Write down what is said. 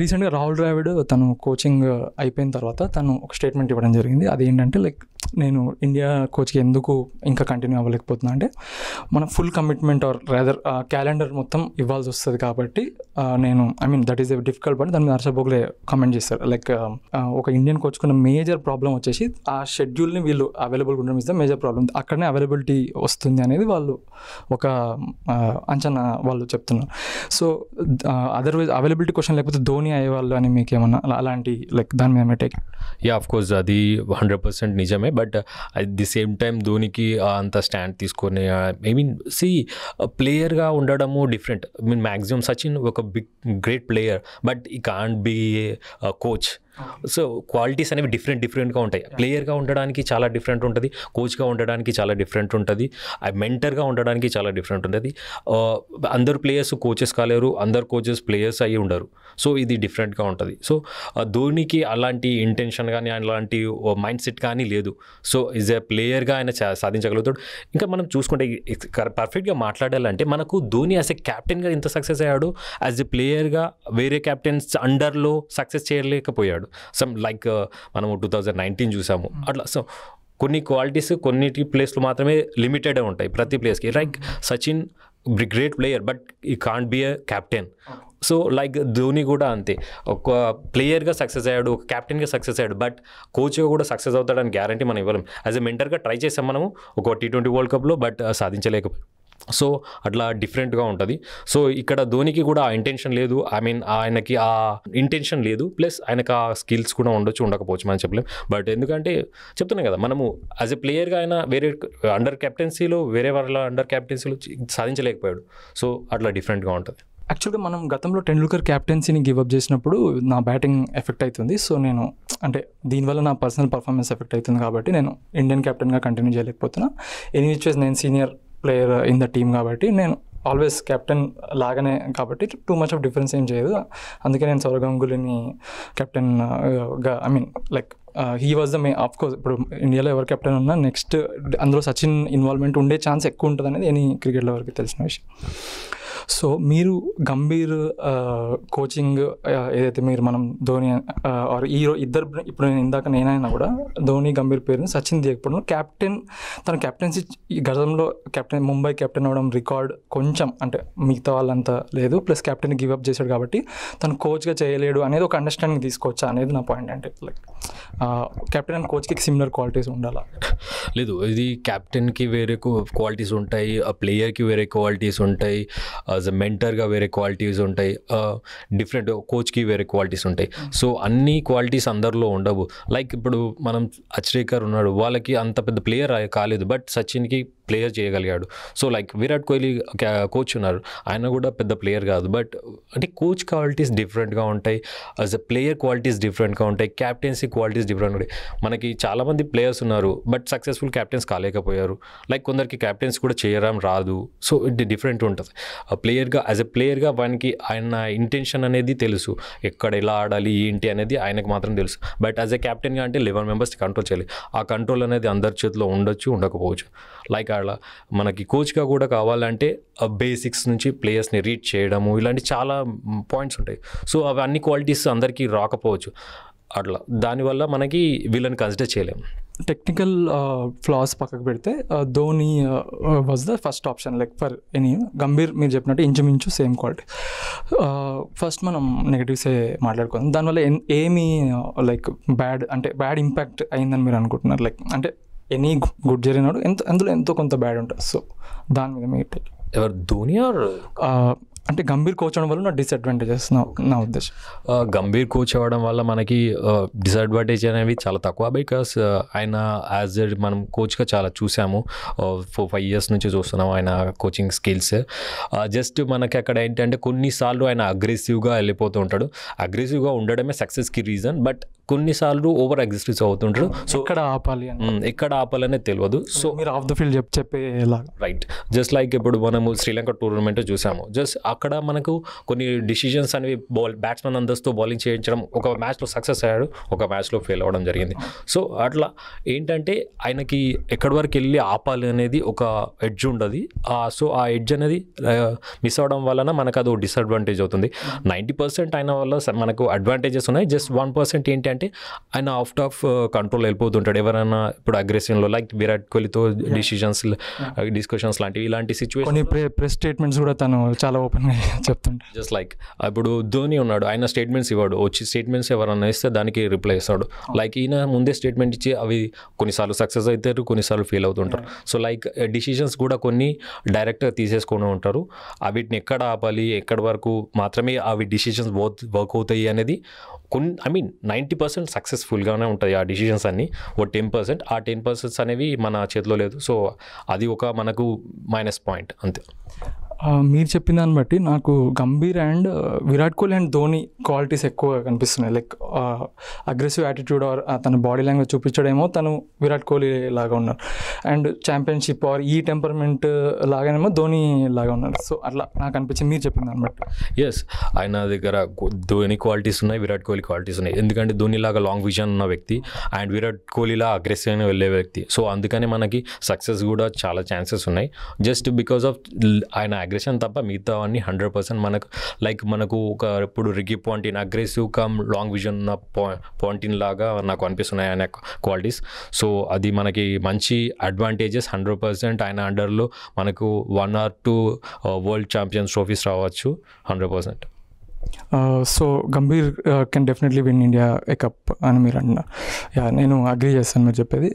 రీసెంట్గా రాహుల్ ద్రావిడ్ తను కోచింగ్ అయిపోయిన తర్వాత తను ఒక స్టేట్మెంట్ ఇవ్వడం జరిగింది అదేంటంటే లైక్ నేను ఇండియా కోచ్కి ఎందుకు ఇంకా కంటిన్యూ అవ్వలేకపోతున్నా అంటే మన full commitment or rather calendar మొత్తం ఇవ్వాల్సి వస్తుంది కాబట్టి నేను I mean that is a difficult but దాని మీద హర్షభోగులే కమెంట్ చేస్తారు లైక్ ఒక ఇండియన్ కోచ్కున్న మేజర్ ప్రాబ్లం వచ్చేసి ఆ షెడ్యూల్ని వీళ్ళు అవైలబుల్ ఉండడం ఇస్తే మేజర్ ప్రాబ్లం అక్కడనే అవైలబిలిటీ వస్తుంది అనేది వాళ్ళు ఒక అంచనా వాళ్ళు చెప్తున్నారు సో అదర్వైజ్ అవైలబిలిటీ క్వశ్చన్ లేకపోతే ధోని కంపెనీ అయ్యేవాళ్ళు అని మీకు ఏమన్నా అలాంటి లైక్ దాని మీద టేక్ యా ఆఫ్ కోర్స్ అది హండ్రెడ్ పర్సెంట్ నిజమే but at the same time ధోనికి అంత స్టాండ్ తీసుకొని ఐ మీన్ సి ప్లేయర్గా ఉండడము different I mean maximum Sachin ఒక big great player but he can't be coach so qualities అనేవి డిఫరెంట్ డిఫరెంట్గా ఉంటాయి ప్లేయర్గా ఉండడానికి చాలా డిఫరెంట్ ఉంటుంది కోచ్గా ఉండడానికి చాలా డిఫరెంట్ ఉంటుంది మెంటర్గా ఉండడానికి చాలా డిఫరెంట్ ఉంటుంది అందరు ప్లేయర్స్ కోచెస్ కాలేరు అందరు కోచెస్ ప్లేయర్స్ అయ్యి ఉండరు సో ఇది డిఫరెంట్గా ఉంటుంది సో ధోనికి అలాంటి ఇంటెన్షన్ కానీ అలాంటి మైండ్ సెట్ కానీ లేదు సో ఈజ్ ఎ ప్లేయర్గా ఆయన సాధించగలుగుతాడు ఇంకా మనం చూసుకుంటే పర్ఫెక్ట్గా మాట్లాడాలంటే మనకు ధోని యాజ్ ఎ క్యాప్టెన్గా ఇంత సక్సెస్ అయ్యాడు యాజ్ ఎ ప్లేయర్గా వేరే క్యాప్టెన్స్ అండర్లో సక్సెస్ చేయలేకపోయాడు సమ్ లైక్ uh, మనము two thousand nineteen hmm hmm. అట్లా సో కొన్ని క్వాలిటీస్ కొన్నిటి ప్లేస్లు మాత్రమే లిమిటెడ్ ఉంటాయి ప్రతి ప్లేస్కి like Sachin great player but he can't be a captain so like Dhoni కూడా అంతే ఒక ప్లేయర్గా సక్సెస్ అయ్యాడు ఒక క్యాప్టెన్గా సక్సెస్ అయ్యాడు బట్ కోచ్గా కూడా సక్సెస్ అవుతాడని గ్యారంటీ మనం ఇవ్వలేం యాజ్ ఎ మెంటర్గా ట్రై చేసాం మనము ఒక టీ ట్వంటీ వరల్డ్ కప్లో బట్ సాధించలేకపోయాం సో అట్లా డిఫరెంట్గా ఉంటుంది సో ఇక్కడ ధోనికి కూడా ఆ ఇంటెన్షన్ లేదు ఐ మీన్ ఆయనకి ఆ ఇంటెన్షన్ లేదు ప్లస్ ఆయనకు ఆ స్కిల్స్ కూడా ఉండొచ్చు ఉండకపోవచ్చు మనం చెప్పలేం బట్ ఎందుకంటే చెప్తున్నాం కదా మనము యాజ్ ఎ ప్లేయర్గా ఆయన వేరే అండర్ క్యాప్టెన్సీలో వేరే వాళ్ళ అండర్ క్యాప్టెన్సీలో సాధించలేకపోయాడు సో అట్లా డిఫరెంట్గా ఉంటుంది యాక్చువల్గా మనం గతంలో టెండూల్కర్ క్యాప్టెన్సీని గివప్ చేసినప్పుడు నా బ్యాటింగ్ ఎఫెక్ట్ అవుతుంది సో నేను అంటే దీనివల్ల నా పర్సనల్ పర్ఫార్మెన్స్ ఎఫెక్ట్ అవుతుంది కాబట్టి నేను ఇండియన్ క్యాప్టెన్గా కంటిన్యూ చేయలేకపోతున్నా ఎనీ విచ్ నేను senior player in the team కాబట్టి నేను ఆల్వేస్ కెప్టెన్ లాగానే కాబట్టి టూ మచ్ ఆఫ్ డిఫరెన్స్ ఏం చేయదు అందుకే నేను సౌరవ్ గంగులీని uh, గా I mean like he was the man of course ఇప్పుడు ఇండియాలో ఎవరు కెప్టెన్ ఉన్నా నెక్స్ట్ అందులో సచిన్ ఇన్వాల్వ్మెంట్ ఉండే ఛాన్స్ ఎక్కువ ఉంటుంది అనేది ఎనీ క్రికెట్లో వరకు తెలిసిన విషయం సో మీరు గంభీర్ కోచింగ్ ఏదైతే మీరు మనం ధోని ఆర్ ఈ ఇద్దరు ఇప్పుడు నేను ఇందాక నేనైనా కూడా ధోని గంభీర్ పేరుని సచిన్ దిగకపోవడం కెప్టెన్ తన ఈ గతంలో కెప్టెన్ ముంబై కెప్టెన్ అవడం రికార్డ్ కొంచెం అంటే మిగతా వాళ్ళంతా లేదు ప్లస్ కెప్టెన్ గివ్ అప్ చేశాడు కాబట్టి తను కోచ్గా చేయలేడు అనేది ఒక అండర్స్టాండింగ్ తీసుకోవచ్చా అనేది నా పాయింట్ అంటే లైక్ కెప్టెన్ అండ్ కోచ్కి సిమిలర్ క్వాలిటీస్ ఉండాలా లేదు ఇది కెప్టెన్కి వేరే క్వాలిటీస్ ఉంటాయి ఆ ప్లేయర్కి వేరే క్వాలిటీస్ ఉంటాయి యాజ్ అ మెంటర్గా వేరే క్వాలిటీస్ ఉంటాయి డిఫరెంట్ కోచ్కి వేరే క్వాలిటీస్ ఉంటాయి సో అన్ని క్వాలిటీస్ అందరిలో ఉండవు లైక్ ఇప్పుడు మనం అచ్రేకర్ ఉన్నాడు వాళ్ళకి అంత పెద్ద ప్లేయర్ కాలేదు బట్ సచిన్కి ప్లేయర్ చేయగలిగాడు so like Virat Kohli coach ఉన్నారు ఆయన కూడా పెద్ద ప్లేయర్ కాదు బట్ అంటే కోచ్ క్వాలిటీస్ డిఫరెంట్గా ఉంటాయి యాజ్ అ ప్లేయర్ క్వాలిటీస్ డిఫరెంట్గా ఉంటాయి క్యాప్టెన్సీ క్వాలిటీస్ డిఫరెంట్ ఉంటాయి మనకి చాలామంది ప్లేయర్స్ ఉన్నారు బట్ సక్సెస్ఫుల్ క్యాప్టెన్స్ కాలేకపోయారు లైక్ కొందరికి క్యాప్టెన్స్ కూడా చేయడం రాదు సో ఇది డిఫరెంట్ ఉంటుంది ప్లేయర్గా యాజ్ ఎ ప్లేయర్గా వానికి ఆయన ఇంటెన్షన్ అనేది తెలుసు ఎక్కడ ఎలా ఆడాలి ఏంటి అనేది ఆయనకు మాత్రం తెలుసు బట్ యాజ్ ఎ క్యాప్టెన్గా అంటే లెవెన్ మెంబర్స్ కంట్రోల్ చేయాలి ఆ కంట్రోల్ అనేది అందరి చేతిలో ఉండొచ్చు ఉండకపోవచ్చు లైక్ ఆడాలా మనకి కోచ్గా కూడా కావాలంటే బేసిక్స్ నుంచి ప్లేయర్స్ని రీడ్ చేయడము ఇలాంటి చాలా పాయింట్స్ ఉంటాయి సో అవి అన్ని క్వాలిటీస్ అందరికీ రాకపోవచ్చు అట్లా దానివల్ల మనకి వీళ్ళని కన్సిడర్ చేయలేము టెక్నికల్ ఫ్లాస్ పక్కకు పెడితే Dhoni was the first option like for any Gambhir మీరు చెప్పినట్టు ఇంచుమించు సేమ్ క్వాలిటీ ఫస్ట్ మనం నెగిటివ్సే మాట్లాడుకుందాం దానివల్ల ఏమి లైక్ బ్యాడ్ అంటే బ్యాడ్ ఇంపాక్ట్ అయిందని మీరు అనుకుంటున్నారు లైక్ అంటే ఎనీ గుడ్ జరిగినాడు ఎంత అందులో ఎంతో కొంత బ్యాడ్ ఉంటుంది సో దాని మీద మీ ఎవరు ధోని ఆర్ అంటే గంభీర్ కోచ్ అవడం వల్ల నా డిసడ్వాంటేజెస్ నా నా ఉద్దేశం గంభీర్ కోచ్ అవ్వడం వల్ల మనకి డిసడ్వాంటేజ్ అనేవి చాలా తక్కువ బికాస్ ఆయన యాజ్ ఎ మనం కోచ్గా చాలా చూసాము ఫోర్ ఫైవ్ ఇయర్స్ నుంచి చూస్తున్నాము ఆయన కోచింగ్ స్కిల్స్ జస్ట్ మనకి అక్కడ ఏంటంటే కొన్నిసార్లు ఆయన అగ్రెసివ్గా వెళ్ళిపోతూ ఉంటాడు అగ్రెసివ్గా ఉండడమే సక్సెస్కి రీజన్ బట్ కొన్నిసార్లు ఓవర్ ఎగ్జిస్టివ్స్ అవుతుంటారు సో ఎక్కడ ఆపాలి ఎక్కడ ఆపాలనే తెలియదు సో మీరు ఆఫ్ ద ఫీల్డ్ చెప్పి చెప్పేలా రైట్ జస్ట్ లైక్ ఇప్పుడు మనము శ్రీలంక టోర్నమెంట్ చూసాము జస్ట్ అక్కడ మనకు కొన్ని డిసిజన్స్ అనేవి బాల్ బ్యాట్స్మెన్ అందరితో బౌలింగ్ చేయించడం ఒక మ్యాచ్లో సక్సెస్ అయ్యాడు ఒక మ్యాచ్లో ఫెయిల్ అవ్వడం జరిగింది సో అట్లా ఏంటంటే ఆయనకి ఎక్కడి వరకు వెళ్ళి ఆపాలి అనేది ఒక ఎడ్జ్ ఉండదు సో ఆ ఎడ్జ్ అనేది మిస్ అవ్వడం వలన మనకు అది డిసడ్వాంటేజ్ అవుతుంది నైంటీ పర్సెంట్ అయిన వల్ల మనకు అడ్వాంటేజెస్ ఉన్నాయి జస్ట్ వన్ పర్సెంట్ ఏంటి ఏంటంటే ఆయన ఆఫ్ట్ ఆఫ్ కంట్రోల్ వెళ్ళిపోతుంటాడు ఎవరైనా ఇప్పుడు అగ్రెసివ్లో లైక్ విరాట్ కోహ్లీతో డిసిషన్స్ డిస్కషన్స్ లాంటివి ఇలాంటి సిచ్యువేషన్ ప్రెస్ స్టేట్మెంట్స్ కూడా తను చాలా ఓపెన్గా చెప్తుంటాడు జస్ట్ లైక్ ఇప్పుడు ధోని ఉన్నాడు ఆయన స్టేట్మెంట్స్ ఇవ్వడు వచ్చి స్టేట్మెంట్స్ ఎవరైనా ఇస్తే దానికి రిప్లై ఇస్తాడు లైక్ oh. ఈయన ముందే స్టేట్మెంట్ ఇచ్చి అవి కొన్నిసార్లు సక్సెస్ అవుతారు కొన్నిసార్లు ఫెయిల్ అవుతుంటారు సో లైక్ డిసిషన్స్ కూడా కొన్ని డైరెక్ట్గా తీసేసుకొని ఉంటారు వీటిని ఎక్కడ ఆపాలి ఎక్కడి వరకు మాత్రమే అవి డిసిషన్స్ వర్క్ అవుతాయి అనేది కొన్ని ఐ మీన్ నైంటీ పర్సెంట్ సక్సెస్ఫుల్గానే ఉంటుంది ఆ డిసిషన్స్ అన్నీ ఓ టెన్ పర్సెంట్ ఆ టెన్ పర్సెంట్స్ అనేవి మన చేతిలో లేదు సో అది ఒక మనకు మైనస్ పాయింట్ అంతే మీరు చెప్పిన దాన్ని బట్టి నాకు Gambhir and Virat Kohli and Dhoni qualities ఎక్కువ కనిపిస్తున్నాయి లైక్ అగ్రెసివ్ యాటిట్యూడ్ ఆర్ తన బాడీ లాంగ్వేజ్ చూపించడేమో తను విరాట్ కోహ్లీ లాగా ఉన్నారు అండ్ ఛాంపియన్షిప్ ఆర్ ఈ టెంపర్మెంట్ లాగానేమో ధోని లాగా ఉన్నారు సో అట్లా నాకు అనిపించింది మీరు చెప్పిన దాన్ని బట్టి ఎస్ ఆయన దగ్గర ధోని క్వాలిటీస్ ఉన్నాయి విరాట్ కోహ్లీ క్వాలిటీస్ ఉన్నాయి ఎందుకంటే ధోని లాగా లాంగ్ విజన్ ఉన్న వ్యక్తి అండ్ విరాట్ కోహ్లీలా అగ్రెసివ్గా వెళ్ళే వ్యక్తి సో అందుకని మనకి సక్సెస్ కూడా చాలా ఛాన్సెస్ ఉన్నాయి జస్ట్ బికాస్ ఆఫ్ ఆయన అగ్రెషన్ తప్ప మిగతా అన్ని హండ్రెడ్ పర్సెంట్ మనకు లైక్ మనకు ఒక ఇప్పుడు Ricky Ponting aggressive cum long vision ఉన్న పాయింటిన్ లాగా నాకు అనిపిస్తున్నాయి ఆయన క్వాలిటీస్ సో అది మనకి మంచి అడ్వాంటేజెస్ హండ్రెడ్ పర్సెంట్ ఆయన అండర్లో మనకు one or two world champions trophies రావచ్చు hundred percent so Gambhir can definitely win India cup అని మీరు అంటున్నారు యా నేను అగ్రి చేస్తాను మీరు చెప్పేది